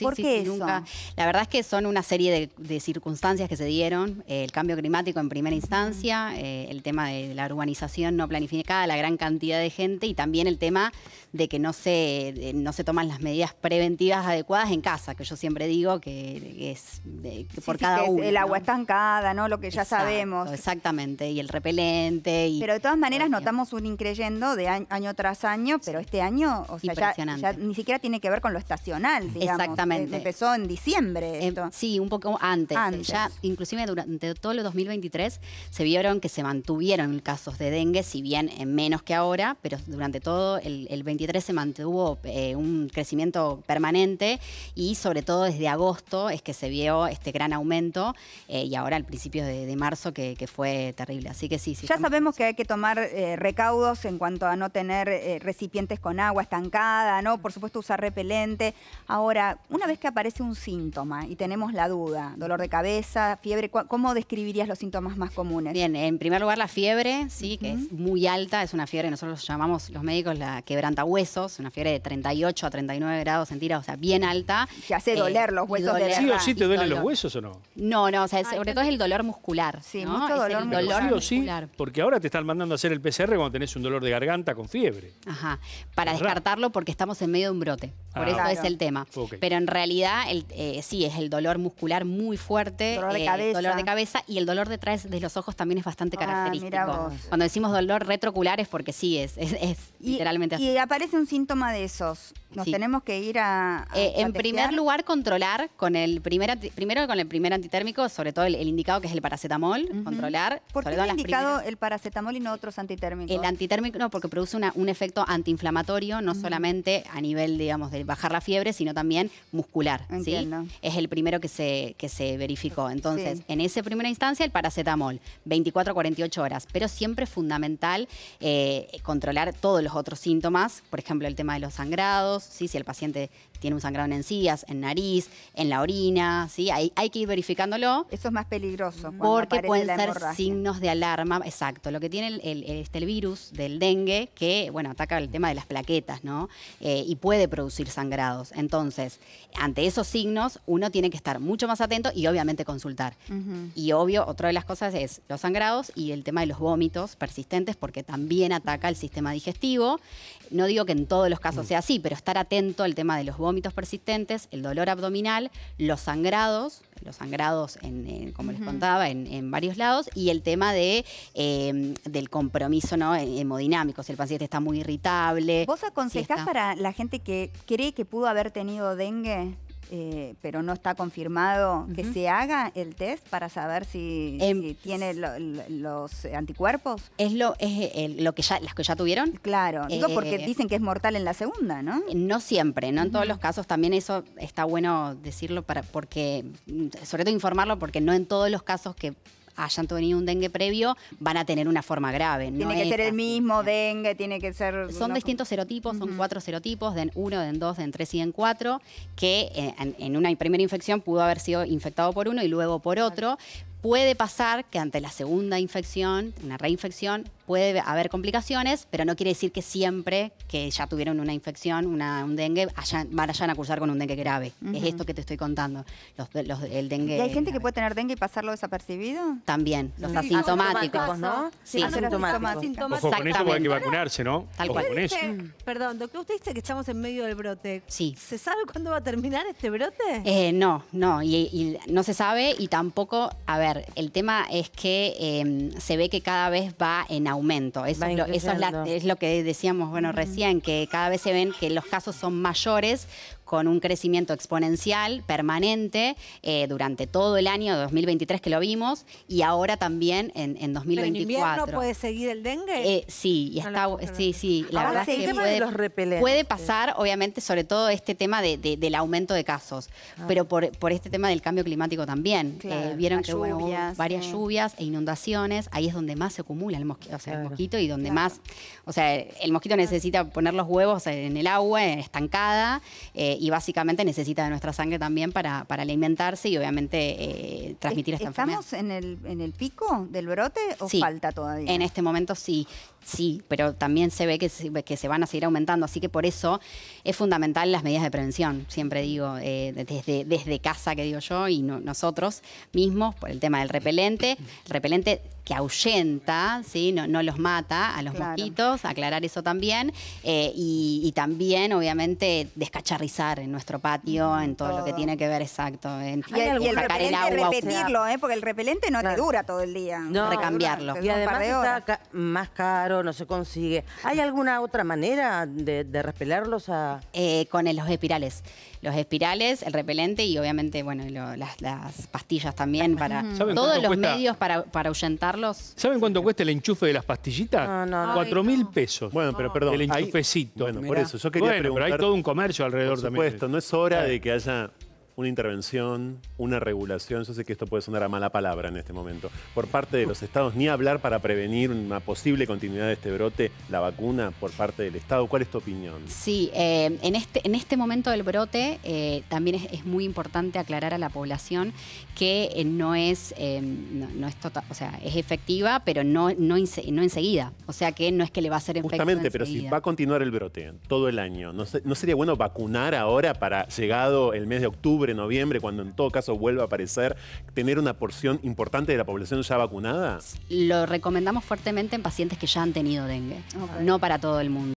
¿Por qué eso? La verdad es que son una serie de, circunstancias que se dieron. Eh, el cambio climático en primera instancia, eh, el tema de la urbanización no planificada, la gran cantidad de gente y también el tema de que no se, no se toman las medidas preventivas adecuadas en casa, que yo siempre digo que es por cada uno. El agua estancada, ¿no? Lo que ya sabemos. Exactamente, y el repelente. pero de todas maneras notamos un increyendo de año, tras año, pero este año, ni siquiera tiene que ver con lo estacional, digamos. Em, empezó en diciembre em, esto. sí, un poco antes. Ya, inclusive durante todo el 2023 se vieron que se mantuvieron casos de dengue, si bien en menos que ahora, pero durante todo el, 23 se mantuvo eh, un crecimiento permanente y sobre todo desde agosto es que se vio este gran aumento eh, y ahora al principio de, marzo que, fue terrible. Así que sí, sí. Ya sabemos que hay que tomar eh, recaudos en cuanto a no tener recipientes con agua estancada, ¿no? Por supuesto usar repelente. Ahora, una vez que aparece un síntoma y tenemos la duda, dolor de cabeza, fiebre, ¿cómo describirías los síntomas más comunes? Bien, en primer lugar la fiebre, sí, que es muy alta, es una fiebre que nosotros llamamos los médicos la quebranta huesos, una fiebre de 38 a 39 grados centígrados, o sea, bien alta. Que hace doler eh, los huesos de verdad. ¿Sí o sí te duelen los huesos o no? No, no, o sea, sobre todo es el dolor muscular. Sí, mucho dolor, muscular. porque ahora te están mandando a hacer el PCR cuando tenés un dolor de garganta con fiebre. Ajá, para descartarlo porque estamos en medio de un brote, por ah. eso es el tema. Pero en realidad el, eh, sí es el dolor muscular muy fuerte, dolor de, eh, cabeza. dolor de cabeza y el dolor detrás de los ojos también es bastante ah, característico. Cuando decimos dolor retrocular es porque sí, es, es, literalmente así. Y aparece un síntoma de esos. Nos tenemos que ir a... Eh, en primer lugar, controlar con el primer, primero con el primer antitérmico, sobre todo el, indicado que es el paracetamol, controlar. ¿Por qué el indicado el paracetamol y no otros antitérmicos? El antitérmico, no, porque produce un efecto antiinflamatorio, no solamente a nivel, digamos, de bajar la fiebre, sino también muscular. Es el primero que se, que se verificó. Entonces, en esa primera instancia, el paracetamol, 24 a 48 horas. Pero siempre es fundamental eh, controlar todos los otros síntomas, por ejemplo, el tema de los sangrados, ¿sí? si el paciente tiene un sangrado en encías, en nariz, en la orina, ¿sí? hay, hay que ir verificándolo. Eso es más peligroso. Porque pueden ser signos de alarma, exacto. Lo que tiene el, este, el virus del dengue, que bueno, ataca el tema de las plaquetas, ¿no? Eh, y puede producir sangrados. Entonces, ante esos signos uno tiene que estar mucho más atento y obviamente consultar. Y obvio, otra de las cosas es los sangrados y el tema de los vómitos persistentes porque también ataca el sistema digestivo. No digo que en todos los casos mm. sea así, pero estar atento al tema de los vómitos persistentes, el dolor abdominal, los sangrados, los sangrados, como les contaba, en, varios lados, y el tema de, em, del compromiso ¿no? E, hemodinámico, si el paciente está muy irritable. ¿Vos aconsejás para la gente que cree que pudo haber tenido dengue eh, pero no está confirmado, que se haga el test para saber si, em, tiene los anticuerpos. Es lo es eh, lo que ya las que ya tuvieron. Claro, digo eh, porque dicen que es mortal en la segunda, ¿no? No siempre, no en todos los casos. También eso está bueno decirlo para porque sobre todo informarlo porque no en todos los casos que hayan tenido un dengue previo, van a tener una forma grave. Tiene que ser el mismo dengue, tiene que ser... Son distintos serotipos, son cuatro serotipos, DEN 1, DEN 2, DEN 3 y DEN 4, que eh, en una primera infección pudo haber sido infectado por uno y luego por otro, Puede pasar que ante la segunda infección, una reinfección, puede haber complicaciones, pero no quiere decir que siempre que ya tuvieron una infección, un dengue, vayan a cursar con un dengue grave. Es esto que te estoy contando, el dengue. ¿Y hay gente que puede tener dengue y pasarlo desapercibido? También, los asintomáticos. ¿no? Sí, asintomáticos. Ojo, con eso hay que vacunarse, ¿no? Con Perdón, doctor, usted dice que estamos en medio del brote. Sí. ¿Se sabe cuándo va a terminar este brote? Eh, no, no, y, no se sabe y tampoco, a ver, el tema es que em, se ve que cada vez va en aumento eso, es lo, que decíamos bueno, recién, que cada vez se ven que los casos son mayores con un crecimiento exponencial permanente eh, durante todo el año 2023 que lo vimos y ahora también en, en 2024. ¿En no puede seguir el dengue? Eh, sí, sí, la verdad es que puede, pasar, obviamente, sobre todo este tema del aumento de casos, ah. pero por, este tema del cambio climático también. Eh, vieron que hubo varias lluvias e inundaciones, ahí es donde más se acumula el mosquito el mosquito y donde más, o sea, el mosquito necesita poner los huevos en el agua, estancada, eh, y básicamente necesita de nuestra sangre también para, para alimentarse y obviamente eh, transmitir esta enfermedad. ¿Estamos en el, en el pico del brote o falta todavía? En este momento sí, sí, pero también se ve que se, que se van a seguir aumentando, así que por eso es fundamental las medidas de prevención, siempre digo, eh, desde, desde casa que digo yo y nosotros mismos, por el tema del repelente. El repelente que ahuyenta, no, los mata a los mosquitos, aclarar eso también, eh, y, también obviamente descacharrizar en nuestro patio, mm. en todo, lo que tiene que ver exacto, en y, el, el sacar el agua. repetirlo, ¿eh? porque el repelente no te dura todo el día. No, recambiarlo. y además está más caro, no se consigue. ¿Hay alguna otra manera de, de A... Eh, con los espirales. Los espirales, el repelente y obviamente bueno las, pastillas también para todos los medios para ahuyentar ¿Saben cuánto cuesta el enchufe de las pastillitas? No, no, no. pesos. Bueno, pero perdón. El enchufecito. bueno, por eso. Yo quería bueno, pero hay todo un comercio alrededor por supuesto, no es hora de que haya una intervención, una regulación, yo sé que esto puede sonar a mala palabra en este momento, por parte de los estados, ni hablar para prevenir una posible continuidad de este brote, la vacuna por parte del Estado. ¿Cuál es tu opinión? Sí, eh, en, este, en este momento del brote eh, también es, muy importante aclarar a la población que eh, no es, no, total, o sea, es efectiva, pero no, no, no enseguida. O sea que no es que le va a ser efectiva. Justamente, pero si va a continuar el brote todo el año, ¿no sería bueno vacunar ahora para llegado el mes de octubre? noviembre, cuando en todo caso vuelva a aparecer, tener una porción importante de la población ya vacunada? Lo recomendamos fuertemente en pacientes que ya han tenido dengue, no para todo el mundo.